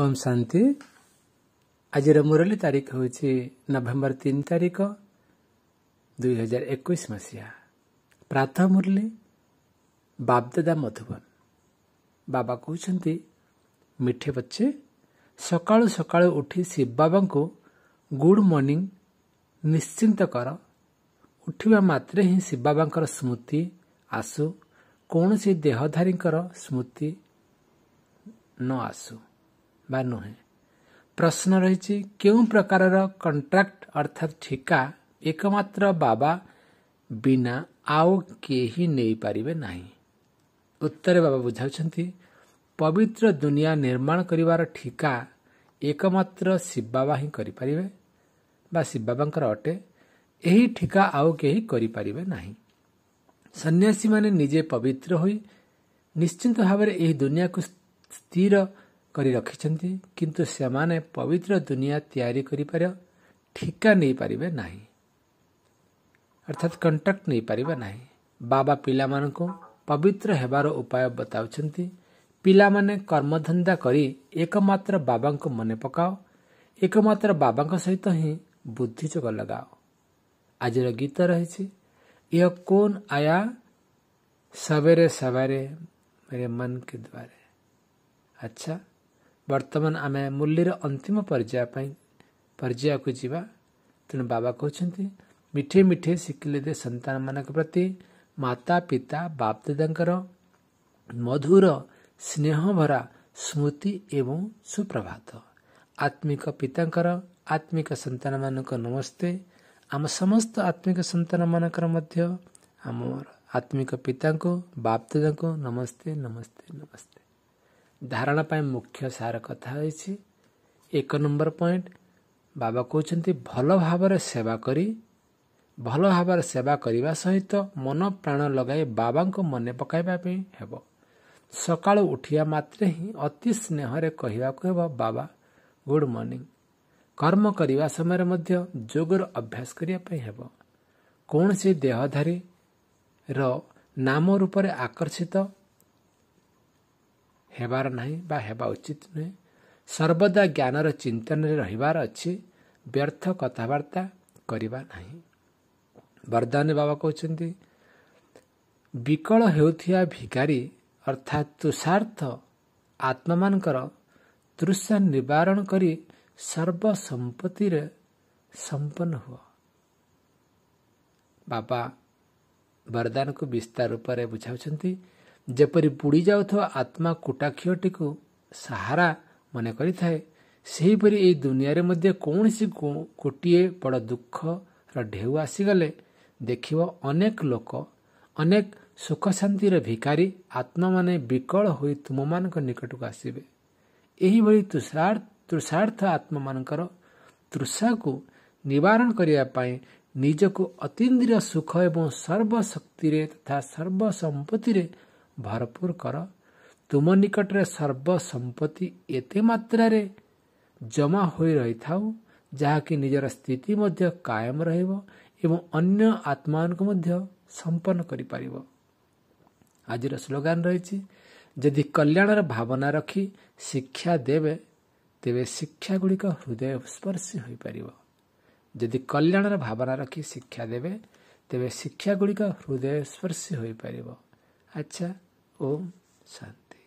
ଓମ୍ ଶାନ୍ତି ଆଜିର ମୁରଲୀ ତାରିଖ ହେଉଛି ନଭେମ୍ବର ତିନି ତାରିଖ ଦୁଇହଜାର ଏକୋଇଶ ମସିହା ପ୍ରାତଃ ମୁରଲୀ ବାବଦେଦା ମଧୁବନ ବାବା କହୁଛନ୍ତି ମିଠେ ପଛେ ସକାଳୁ ସକାଳୁ ଉଠି ଶିବ ବାବାଙ୍କୁ ଗୁଡ଼ ମର୍ଣ୍ଣିଂ ନିଶ୍ଚିନ୍ତ କର ଉଠିବା ମାତ୍ରେ ହିଁ ଶିବ ବାବାଙ୍କର ସ୍ମୃତି ଆସୁ କୌଣସି ଦେହଧାରୀଙ୍କର ସ୍ମୃତି ନ ଆସୁ ବା ନୁହେଁ ପ୍ରଶ୍ନ ରହିଛି କେଉଁ ପ୍ରକାରର କଣ୍ଟ୍ରାକ୍ଟ ଅର୍ଥାତ୍ ଠିକା ଏକମାତ୍ର ବାବା ବିନା ଆଉ କେହି ନେଇପାରିବେ ନାହିଁ ଉତ୍ତରେ ବାବା ବୁଝାଉଛନ୍ତି ପବିତ୍ର ଦୁନିଆ ନିର୍ମାଣ କରିବାର ଠିକା ଏକମାତ୍ର ଶିବ ବାବା ହିଁ କରିପାରିବେ ବା ଶିବ ବାବାଙ୍କର ଅଟେ ଏହି ଠିକା ଆଉ କେହି କରିପାରିବେ ନାହିଁ ସନ୍ନ୍ୟାସୀମାନେ ନିଜେ ପବିତ୍ର ହୋଇ ନିଶ୍ଚିନ୍ତ ଭାବରେ ଏହି ଦୁନିଆକୁ ସ୍ଥିର କରି ରଖିଛନ୍ତି କିନ୍ତୁ ସେମାନେ ପବିତ୍ର ଦୁନିଆ ତିଆରି କରିପାରିବ ଠିକା ନେଇପାରିବେ ନାହିଁ ଅର୍ଥାତ୍ କଣ୍ଟାକ୍ଟ ନେଇପାରିବେ ନାହିଁ ବାବା ପିଲାମାନଙ୍କୁ ପବିତ୍ର ହେବାର ଉପାୟ ବତାଉଛନ୍ତି ପିଲାମାନେ କର୍ମଧନ୍ଦା କରି ଏକମାତ୍ର ବାବାଙ୍କୁ ମନେ ପକାଅ ଏକମାତ୍ର ବାବାଙ୍କ ସହିତ ହିଁ ବୁଦ୍ଧି ଯୋଗ ଲଗାଅ ଆଜିର ଗୀତ ରହିଛି ୟ କୋନ୍ ଆୟା ସବେରେ ସବାରେ ମେରେ ମନ୍ କେ ଦ୍ୱାରେ ଆଚ୍ଛା ବର୍ତ୍ତମାନ ଆମେ ମୂଲ୍ୟର ଅନ୍ତିମ ପର୍ଯ୍ୟାୟ ପାଇଁ ପର୍ଯ୍ୟାୟକୁ ଯିବା ତେଣୁ ବାବା କହୁଛନ୍ତି ମିଠେ ମିଠେ ଶିଖିଲେ ଯେ ସନ୍ତାନମାନଙ୍କ ପ୍ରତି ମାତା ପିତା ବାପଦାଦାଙ୍କର ମଧୁର ସ୍ନେହଭରା ସ୍ମୃତି ଏବଂ ସୁପ୍ରଭାତ ଆତ୍ମିକ ପିତାଙ୍କର ଆତ୍ମିକ ସନ୍ତାନମାନଙ୍କ ନମସ୍ତେ ଆମ ସମସ୍ତ ଆତ୍ମିକ ସନ୍ତାନମାନଙ୍କର ମଧ୍ୟ ଆମର ଆତ୍ମିକ ପିତାଙ୍କୁ ବାପଦାଦାଙ୍କୁ ନମସ୍ତେ ନମସ୍ତେ ନମସ୍ତେ ଧାରଣା ପାଇଁ ମୁଖ୍ୟ ସାର କଥା ହେଇଛି ଏକ ନମ୍ବର ପଏଣ୍ଟ ବାବା କହୁଛନ୍ତି ଭଲ ଭାବରେ ସେବା କରି ଭଲ ଭାବରେ ସେବା କରିବା ସହିତ ମନ ପ୍ରାଣ ଲଗାଇ ବାବାଙ୍କୁ ମନେ ପକାଇବା ପାଇଁ ହେବ ସକାଳୁ ଉଠିବା ମାତ୍ରେ ହିଁ ଅତି ସ୍ନେହରେ କହିବାକୁ ହେବ ବାବା ଗୁଡ଼୍ ମର୍ଣ୍ଣିଂ କର୍ମ କରିବା ସମୟରେ ମଧ୍ୟ ଯୋଗର ଅଭ୍ୟାସ କରିବା ପାଇଁ ହେବ କୌଣସି ଦେହଧାରୀର ନାମ ରୂପରେ ଆକର୍ଷିତ ହେବାର ନାହିଁ ବା ହେବା ଉଚିତ ନୁହେଁ ସର୍ବଦା ଜ୍ଞାନର ଚିନ୍ତନରେ ରହିବାର ଅଛି ବ୍ୟର୍ଥ କଥାବାର୍ତ୍ତା କରିବା ନାହିଁ ବରଦାନ ବାବା କହୁଛନ୍ତି ବିକଳ ହେଉଥିବା ଭିକାରୀ ଅର୍ଥାତ୍ ତୁଷାର୍ଥ ଆତ୍ମାମାନଙ୍କର ତୃଷା ନିବାରଣ କରି ସର୍ବସମ୍ପତ୍ତିରେ ସମ୍ପନ୍ନ ହୁଅ ବାପା ବରଦାନକୁ ବିସ୍ତାର ରୂପରେ ବୁଝାଉଛନ୍ତି ଯେପରି ବୁଡ଼ି ଯାଉଥିବା ଆତ୍ମା କୁଟାକ୍ଷୟଟିକୁ ସାହାରା ମନେ କରିଥାଏ ସେହିପରି ଏହି ଦୁନିଆରେ ମଧ୍ୟ କୌଣସି ଗୋଟିଏ ବଡ଼ ଦୁଃଖର ଢେଉ ଆସିଗଲେ ଦେଖିବ ଅନେକ ଲୋକ ଅନେକ ସୁଖଶାନ୍ତିର ଭିକାରୀ ଆତ୍ମାମାନେ ବିକଳ ହୋଇ ତୁମମାନଙ୍କ ନିକଟକୁ ଆସିବେ ଏହିଭଳି ତୃଷାର୍ଥ ଆତ୍ମାମାନଙ୍କର ତୃଷାକୁ ନିବାରଣ କରିବା ପାଇଁ ନିଜକୁ ଅତୀନ୍ଦ୍ରିୟ ସୁଖ ଏବଂ ସର୍ବଶକ୍ତିରେ ତଥା ସର୍ବସମ୍ପତ୍ତିରେ ଭରପୁର କର ତୁମ ନିକଟରେ ସର୍ବସମ୍ପତ୍ତି ଏତେ ମାତ୍ରାରେ ଜମା ହୋଇ ରହିଥାଉ ଯାହାକି ନିଜର ସ୍ଥିତି ମଧ୍ୟ କାୟମ ରହିବ ଏବଂ ଅନ୍ୟ ଆତ୍ମାମାନଙ୍କୁ ମଧ୍ୟ ସମ୍ପନ୍ନ କରିପାରିବ ଆଜିର ସ୍ଲୋଗାନ ରହିଛି ଯଦି କଲ୍ୟାଣର ଭାବନା ରଖି ଶିକ୍ଷା ଦେବେ ତେବେ ଶିକ୍ଷାଗୁଡ଼ିକ ହୃଦୟ ସ୍ପର୍ଶୀ ହୋଇପାରିବ ଯଦି କଲ୍ୟାଣର ଭାବନା ରଖି ଶିକ୍ଷା ଦେବେ ତେବେ ଶିକ୍ଷାଗୁଡ଼ିକ ହୃଦୟ ସ୍ପର୍ଶୀ ହୋଇପାରିବ अच्छा ओम शांति